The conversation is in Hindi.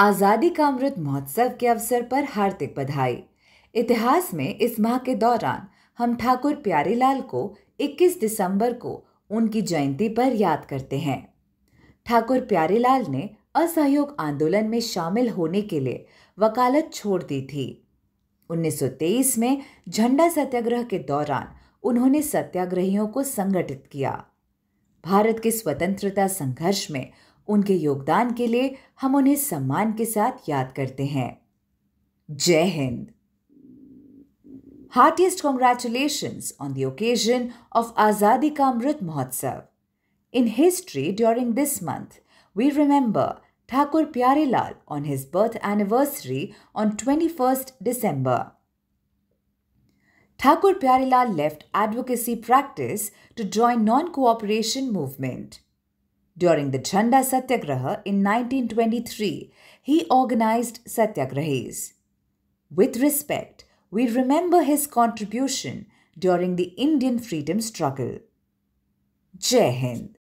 आज़ादी का अमृत महोत्सव के अवसर पर हार्दिक बधाई इतिहास में इस माह के दौरान हम ठाकुर प्यारेलाल को 21 दिसंबर को उनकी जयंती पर याद करते हैं ठाकुर प्यारेलाल ने असहयोग आंदोलन में शामिल होने के लिए वकालत छोड़ दी थी 1923 में झंडा सत्याग्रह के दौरान उन्होंने सत्याग्रहियों को संगठित किया भारत के स्वतंत्रता संघर्ष में उनके योगदान के लिए हम उन्हें सम्मान के साथ याद करते हैं Jai Hind heartiest congratulations on the occasion of Azadi ka Amrit Mahotsav in history during this month we remember Thakur Pyarelal on his birth anniversary on twenty first December Thakur Pyarelal left advocacy practice to join non cooperation movement During the Jhanda Satyagraha in 1923, he organized Satyagrahis. With respect, we remember his contribution during the Indian freedom struggle. Jai Hind.